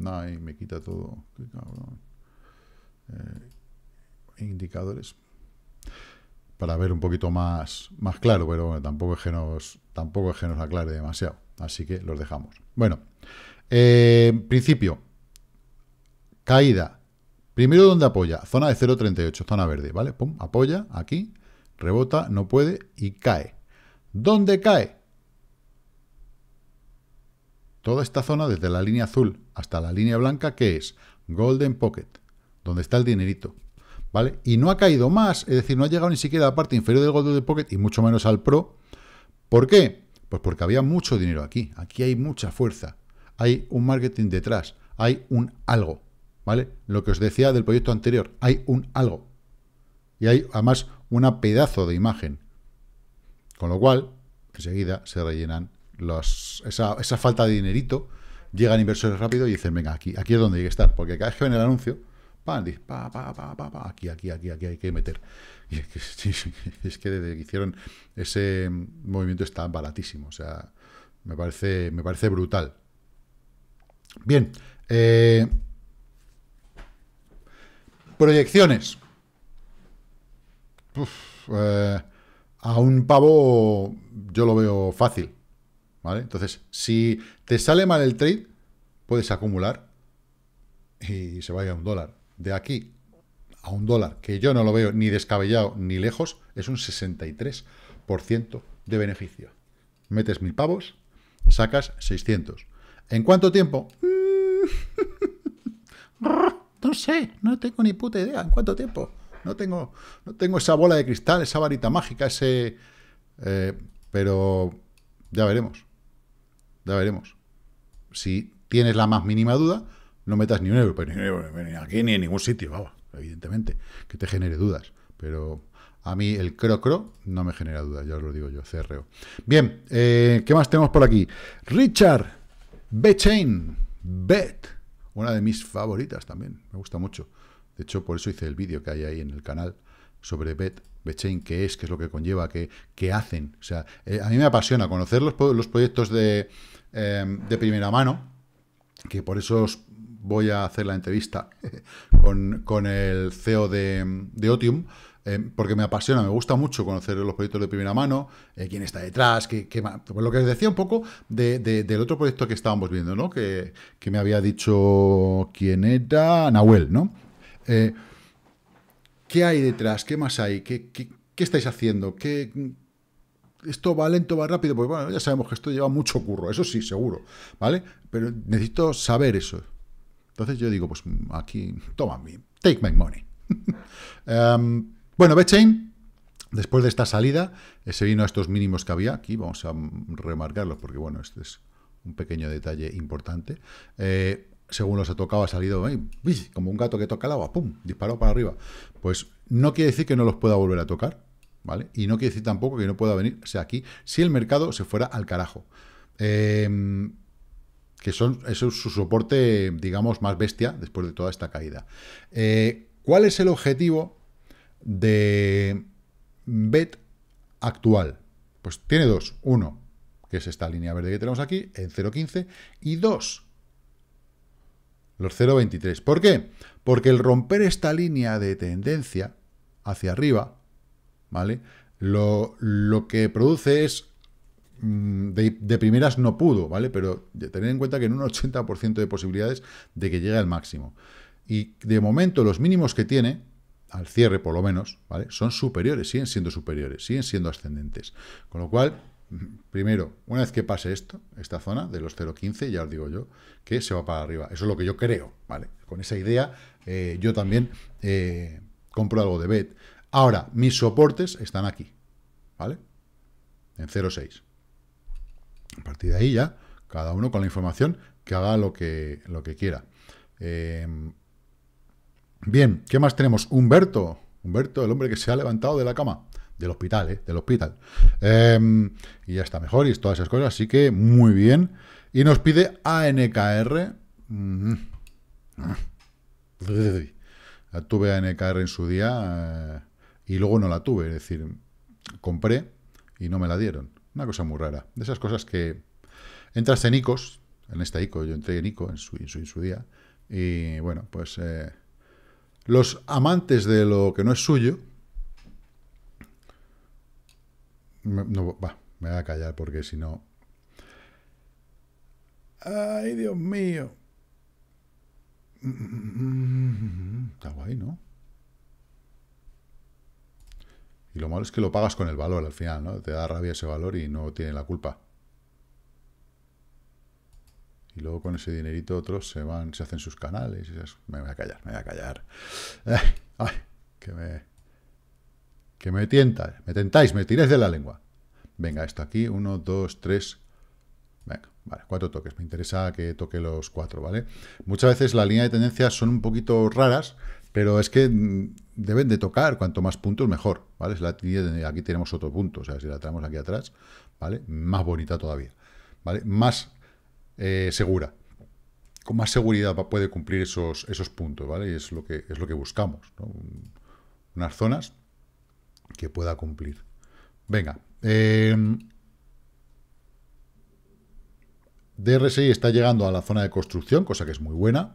Ay, me quita todo. Qué eh, indicadores para ver un poquito más, más claro, pero tampoco es, que nos, tampoco es que nos aclare demasiado. Así que los dejamos. Bueno, eh, principio, caída. Primero donde apoya, zona de 0.38, zona verde, ¿vale? Pum, apoya aquí, rebota, no puede y cae. ¿Dónde cae? Toda esta zona desde la línea azul hasta la línea blanca, que es Golden Pocket donde está el dinerito, ¿vale? Y no ha caído más, es decir, no ha llegado ni siquiera a la parte inferior del Gold de Pocket y mucho menos al Pro. ¿Por qué? Pues porque había mucho dinero aquí, aquí hay mucha fuerza, hay un marketing detrás, hay un algo, ¿vale? Lo que os decía del proyecto anterior, hay un algo. Y hay además una pedazo de imagen. Con lo cual, enseguida se rellenan esa, falta de dinerito, llegan inversores rápido y dicen, venga, aquí, aquí es donde hay que estar, porque cada vez que ven el anuncio, aquí, aquí, aquí, aquí hay que meter. es que, desde que hicieron ese movimiento está baratísimo, o sea, me parece, me parece brutal. Bien, eh, proyecciones. Eh, a un pavo yo lo veo fácil, Entonces, si te sale mal el trade, puedes acumular y se vaya a un dólar de aquí a un dólar, que yo no lo veo ni descabellado ni lejos, es un 63% de beneficio. Metes mil pavos, sacas 600. ¿En cuánto tiempo? Mm. No sé, no tengo ni puta idea. ¿En cuánto tiempo? No tengo, no tengo esa bola de cristal, esa varita mágica, ese... Eh, pero ya veremos. Ya veremos. Si tienes la más mínima duda, no metas ni un euro, pero pues, ni aquí ni en ningún sitio, vamos, evidentemente, que te genere dudas. Pero a mí el crocro no me genera dudas, ya os lo digo yo, CRO. Bien, eh, ¿qué más tenemos por aquí? Richard Bechain, Bet, una de mis favoritas también, me gusta mucho. De hecho, por eso hice el vídeo que hay ahí en el canal sobre Bet, Bechain, qué es, qué es lo que conlleva, qué, hacen. O sea, eh, a mí me apasiona conocer los, proyectos em, de, primera mano, que por eso voy a hacer la entrevista con, el CEO de, Otium, eh, porque me apasiona, me gusta mucho conocer los proyectos de primera mano, eh, quién está detrás, qué, qué pues lo que les decía un poco de, del otro proyecto que estábamos viendo, ¿no? Que, me había dicho quién era Nahuel, ¿no? Eh, ¿Qué hay detrás? ¿Qué más hay? ¿Qué, estáis haciendo? ¿Qué, esto va lento, va rápido, pues bueno, ya sabemos que esto lleva mucho curro, eso sí, seguro, ¿vale? Pero necesito saber eso. Entonces yo digo, pues aquí, toma, take my money. Em, bueno, BetChain, después de esta salida, eh, se vino a estos mínimos que había. Aquí vamos a remarcarlos porque, bueno, este es un pequeño detalle importante. Eh, según los ha tocado, ha salido como un gato que toca el agua, ¡pum! disparado para arriba. Pues no quiere decir que no los pueda volver a tocar, ¿vale? Y no quiere decir tampoco que no pueda venirse aquí, si el mercado se fuera al carajo. Eh, que son, su soporte, digamos, más bestia después de toda esta caída. Eh, ¿Cuál es el objetivo de BET actual? Pues tiene dos. Uno, que es esta línea verde que tenemos aquí, en 0.15, y dos, los 0.23. ¿Por qué? Porque el romper esta línea de tendencia hacia arriba, ¿vale? Lo, lo que produce es Mm, de, primeras no pudo, ¿vale? Pero tener en cuenta que en un 80% de posibilidades de que llegue al máximo. Y de momento los mínimos que tiene, al cierre por lo menos, ¿vale? Son superiores, siguen siendo superiores, siguen siendo ascendentes. Con lo cual, mm, primero, una vez que pase esto, esta zona de los 0.15, ya os digo yo, que se va para arriba. Eso es lo que yo creo, ¿vale? Con esa idea, eh, yo también eh, compro algo de BET. Ahora, mis soportes están aquí, ¿vale? En 0.6. A partir de ahí ya, cada uno con la información que haga lo que, lo que quiera. Em, bien, ¿qué más tenemos? Humberto, Humberto, el hombre que se ha levantado de la cama, del hospital, ¿eh? Del hospital. Em, y ya está mejor y todas esas cosas, así que muy bien. Y nos pide ANKR. Ah. tuve ANKR en su día eh, y luego no la tuve, es decir, compré y no me la dieron. Una cosa muy rara. De esas cosas que entras en ICOs, en esta ICO, yo entré en ICO en su, su, día, y bueno, pues los amantes de lo que no es suyo, no, va, me voy a callar porque si no... ¡Ay, Dios mío! Está guay, ¿no? Y lo malo es que lo pagas con el valor al final, ¿no? Te da rabia ese valor y no tiene la culpa. Y luego con ese dinerito otros se van, se hacen sus canales. Me voy a callar, me voy a callar. Ay, que me. Que me tienta, me tentáis, me tiréis de la lengua. Venga, esto aquí, uno, dos, tres. Venga, vale, cuatro toques. Me interesa que toque los cuatro, ¿vale? Muchas veces la línea de tendencia son un poquito raras, pero es que mm, deben de tocar, cuanto más puntos mejor, ¿vale? la, aquí tenemos otro punto, o sea, si la traemos aquí atrás, ¿vale? Más bonita todavía, ¿vale? Más eh, segura, con más seguridad puede cumplir esos, puntos, ¿vale? es lo que, es lo que buscamos, Unas zonas que pueda cumplir. Venga, eh, em, DRSI está llegando a la zona de construcción, cosa que es muy buena.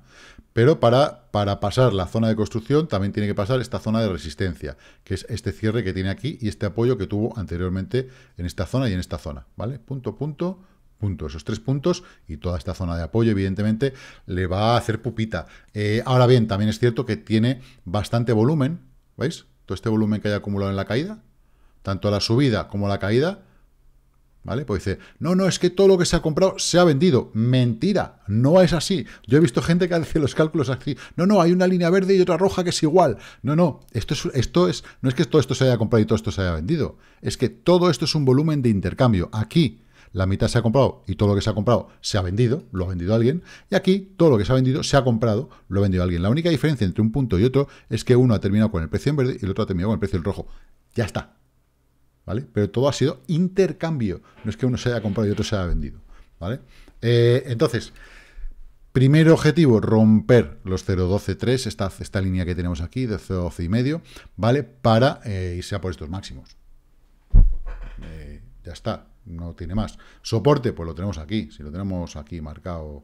Pero para, para pasar la zona de construcción también tiene que pasar esta zona de resistencia, que es este cierre que tiene aquí y este apoyo que tuvo anteriormente en esta zona y en esta zona, ¿vale? Punto, punto, punto. Esos tres puntos y toda esta zona de apoyo, evidentemente, le va a hacer pupita. Eh, ahora bien, también es cierto que tiene bastante volumen, ¿veis? Todo este volumen que haya acumulado en la caída, tanto la subida como la caída, ¿Vale? Pues dice, no, no, es que todo lo que se ha comprado se ha vendido. Mentira, no es así. Yo he visto gente que hace los cálculos así. No, no, hay una línea verde y otra roja que es igual. No, no, esto es, esto es, no es que todo esto se haya comprado y todo esto se haya vendido. Es que todo esto es un volumen de intercambio. Aquí la mitad se ha comprado y todo lo que se ha comprado se ha vendido, lo ha vendido alguien, y aquí todo lo que se ha vendido se ha comprado, lo ha vendido alguien. La única diferencia entre un punto y otro es que uno ha terminado con el precio en verde y el otro ha terminado con el precio en rojo. Ya está, ¿vale? Pero todo ha sido intercambio, no es que uno se haya comprado y otro se haya vendido, ¿vale? Eh, entonces, primer objetivo, romper los 0.12.3, esta, esta línea que tenemos aquí, de 0.12 y medio, ¿vale? Para eh, irse a por estos máximos. Eh, ya está, no tiene más. Soporte, pues lo tenemos aquí, si lo tenemos aquí marcado,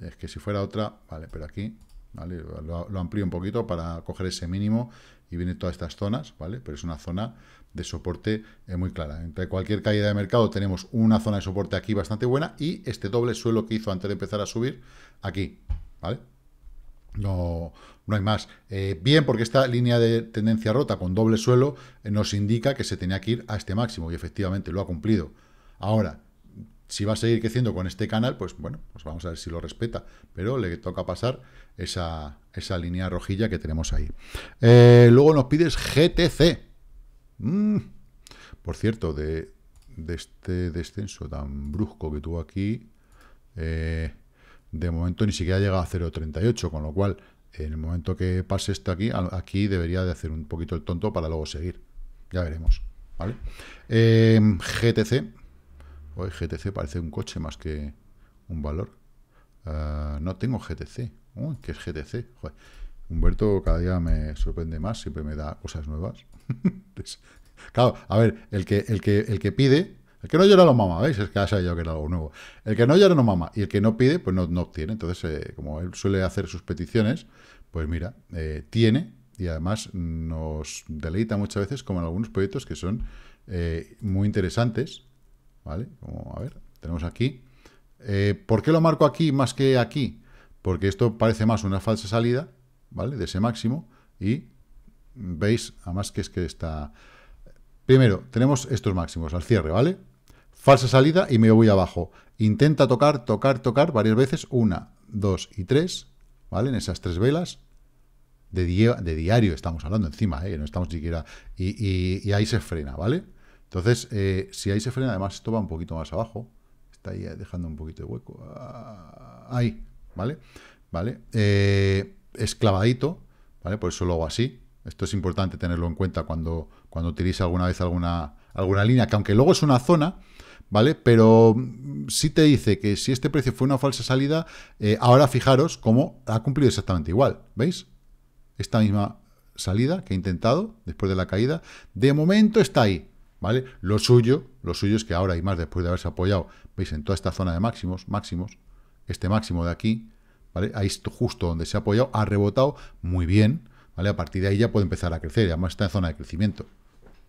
es que si fuera otra, vale, pero aquí ¿Vale? Lo, lo, amplío un poquito para coger ese mínimo y viene todas estas zonas, ¿vale? Pero es una zona de soporte eh, muy clara. Entre cualquier caída de mercado tenemos una zona de soporte aquí bastante buena y este doble suelo que hizo antes de empezar a subir aquí, ¿vale? No, no hay más. Eh, bien, porque esta línea de tendencia rota con doble suelo eh, nos indica que se tenía que ir a este máximo y efectivamente lo ha cumplido. Ahora, si va a seguir creciendo con este canal, pues bueno, pues vamos a ver si lo respeta, pero le toca pasar esa, esa línea rojilla que tenemos ahí. luego nos pides GTC. Mm. Por cierto, de, este descenso tan brusco que tuvo aquí, eh, de momento ni siquiera llega a 0.38, con lo cual, en el momento que pase esto aquí, aquí debería de hacer un poquito el tonto para luego seguir. Ya veremos. ¿vale? Em, GTC. Hoy GTC parece un coche más que un valor. Ah, no tengo GTC. ¿qué es GTC? Humberto cada día me sorprende más, siempre me da cosas nuevas. claro, a ver, el que, el que, el que pide, el que no llora no mama, ¿veis? Es que ha yo que era algo nuevo. El que no llora no mama y el que no pide, pues no, no obtiene. Entonces, eh, como él suele hacer sus peticiones, pues mira, eh, tiene y además nos deleita muchas veces como en algunos proyectos que son eh, muy interesantes, ¿vale? a ver, tenemos aquí. ¿Por qué lo marco aquí más que aquí? Porque esto parece más una falsa salida, ¿vale? De ese máximo y veis, además que es que está... Primero, tenemos estos máximos al cierre, ¿vale? Falsa salida y me voy abajo. Intenta tocar, tocar, tocar varias veces. Una, dos y tres, ¿vale? En esas tres velas. De, de diario estamos hablando encima, ¿eh? No estamos siquiera... Y, ahí se frena, ¿vale? Entonces, eh, si ahí se frena, además esto va un poquito más abajo. Está ahí eh, dejando un poquito de hueco. Ah, ahí, ¿vale? ¿Vale? Eh, ¿vale? Por eso lo hago así, esto es importante tenerlo en cuenta cuando, cuando utilice alguna vez alguna, alguna línea, que aunque luego es una zona, ¿vale? Pero mm, sí te dice que si este precio fue una falsa salida, eh, ahora fijaros cómo ha cumplido exactamente igual, ¿veis? Esta misma salida que he intentado después de la caída, de momento está ahí, ¿vale? Lo suyo, lo suyo es que ahora y más después de haberse apoyado, ¿veis? En toda esta zona de máximos, máximos, este máximo de aquí, ¿vale? Ahí justo donde se ha apoyado, ha rebotado muy bien, a partir de ahí ya puede empezar a crecer, además está en zona de crecimiento.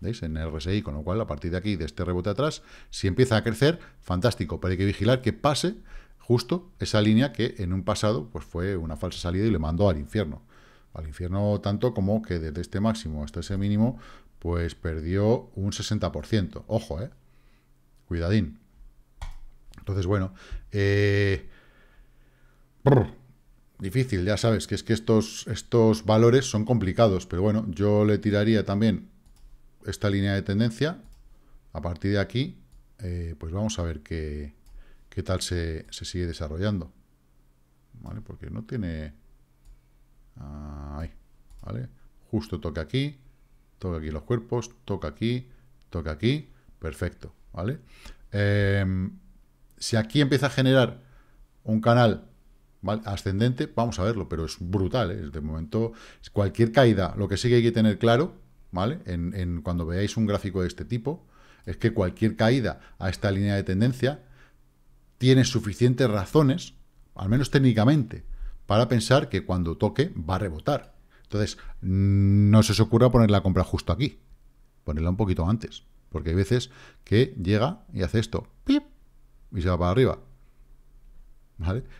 ¿Veis? En el RSI, con lo cual a partir de aquí, de este rebote atrás, si empieza a crecer, fantástico, pero hay que vigilar que pase justo esa línea que en un pasado pues fue una falsa salida y le mandó al infierno. Al infierno tanto como que desde este máximo hasta ese mínimo, pues perdió un 60%. Ojo, ¿eh? Cuidadín. Entonces, bueno, eh difícil, ya sabes, que es que estos, estos valores son complicados, pero bueno, yo le tiraría también esta línea de tendencia, a partir de aquí, eh, pues vamos a ver qué, tal se, sigue desarrollando, ¿vale? Porque no tiene... Ah, ahí, ¿vale? Justo toca aquí, toca aquí los cuerpos, toca aquí, toca aquí, perfecto, ¿vale? Eh, si aquí empieza a generar un canal ascendente, vamos a verlo, pero es brutal, ¿eh? de momento cualquier caída, lo que sí que hay que tener claro, ¿vale? En, cuando veáis un gráfico de este tipo, es que cualquier caída a esta línea de tendencia tiene suficientes razones, al menos técnicamente, para pensar que cuando toque va a rebotar. Entonces, no se os ocurra poner la compra justo aquí, ponerla un poquito antes, porque hay veces que llega y hace esto, y se va para arriba.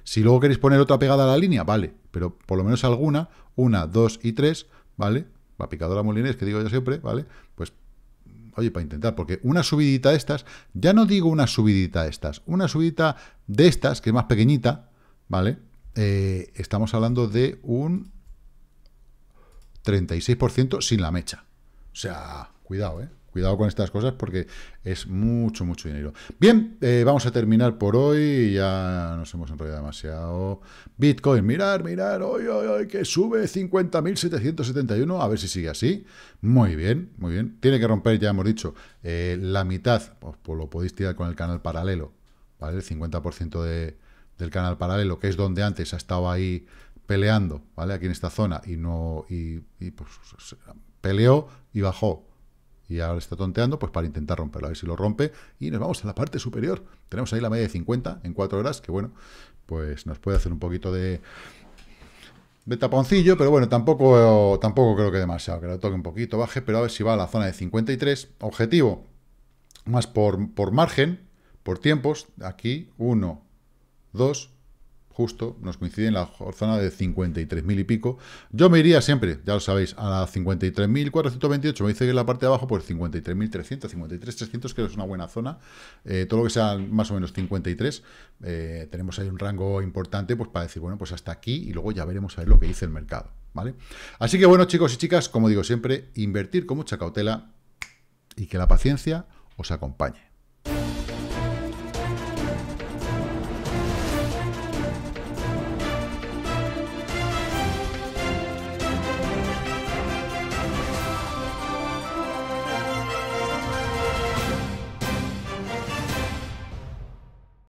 Si luego queréis poner otra pegada a la línea, vale, pero por lo menos alguna, una, dos y tres, ¿vale? La picadora molinés que digo yo siempre, ¿vale? Pues, oye, para intentar, porque una subidita de estas, ya no digo una subidita de estas, una subidita de estas, que es más pequeñita, ¿vale? Eh, estamos hablando de un 36% sin la mecha. O sea, cuidado, ¿eh? Cuidado con estas cosas porque es mucho, mucho dinero. Bien, eh, vamos a terminar por hoy. Ya nos hemos enrollado demasiado. Bitcoin, mirar, mirar, hoy, hoy, hoy, que sube 50.771. A ver si sigue así. Muy bien, muy bien. Tiene que romper, ya hemos dicho, eh, la mitad. Pues, lo podéis tirar con el canal paralelo. ¿vale? El 50% del canal paralelo, que es donde antes ha estado ahí peleando, ¿vale? Aquí en esta zona. Y no. Y, pues peleó y bajó y ahora está tonteando, pues para intentar romperlo, a ver si lo rompe, y nos vamos a la parte superior. Tenemos ahí la media de 50 en 4 horas, que bueno, pues nos puede hacer un poquito de, taponcillo, pero bueno, tampoco, tampoco creo que demasiado, que le toque un poquito, baje, pero a ver si va a la zona de 53. Objetivo, más por, por margen, por tiempos, aquí 1, 2, justo, nos coincide en la zona de 53.000 y pico. Yo me iría siempre, ya lo sabéis, a la 53.428, me dice que en la parte de abajo, pues 53.300, 53.300, que es una buena zona. Eh, todo lo que sea más o menos 53, eh, tenemos ahí un rango importante, pues para decir, bueno, pues hasta aquí y luego ya veremos a ver lo que dice el mercado, ¿vale? Así que bueno, chicos y chicas, como digo siempre, invertir con mucha cautela y que la paciencia os acompañe.